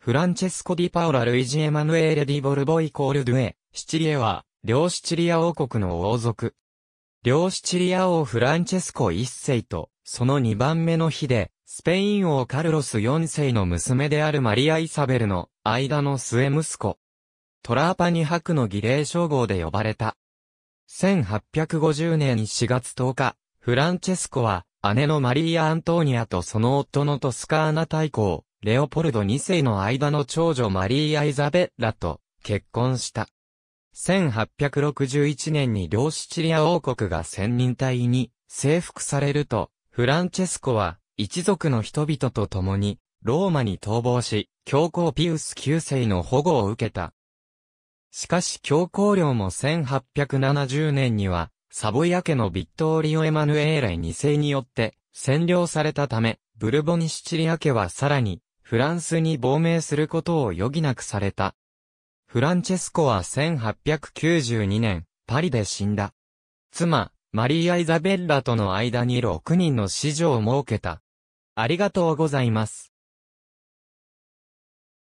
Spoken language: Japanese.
フランチェスコ・ディ・パオラ・ルイジ・エマヌエーレ・ディ・ボルボイ・コール・ドゥエ、シチリエは、両シチリア王国の王族。両シチリア王フランチェスコ一世と、その2番目の日で、スペイン王カルロス4世の娘であるマリア・イサベルの間の末息子。トラーパニ博の儀礼称号で呼ばれた。1850年4月10日、フランチェスコは、姉のマリーア・アントーニアとその夫のトスカーナ大公、レオポルド2世の間の長女マリー・アイザベッラと結婚した。1861年に両シチリア王国が先人隊に征服されると、フランチェスコは一族の人々と共にローマに逃亡し、教皇ピウス9世の保護を受けた。しかし教皇領も1870年には、サボイア家のビットーリオ・エマヌエーレ2世によって占領されたため、ブルボニシチリア家はさらにフランスに亡命することを余儀なくされた。フランチェスコは1892年、パリで死んだ。妻、マリーア・イザベッラとの間に6人の子女を設けた。ありがとうございます。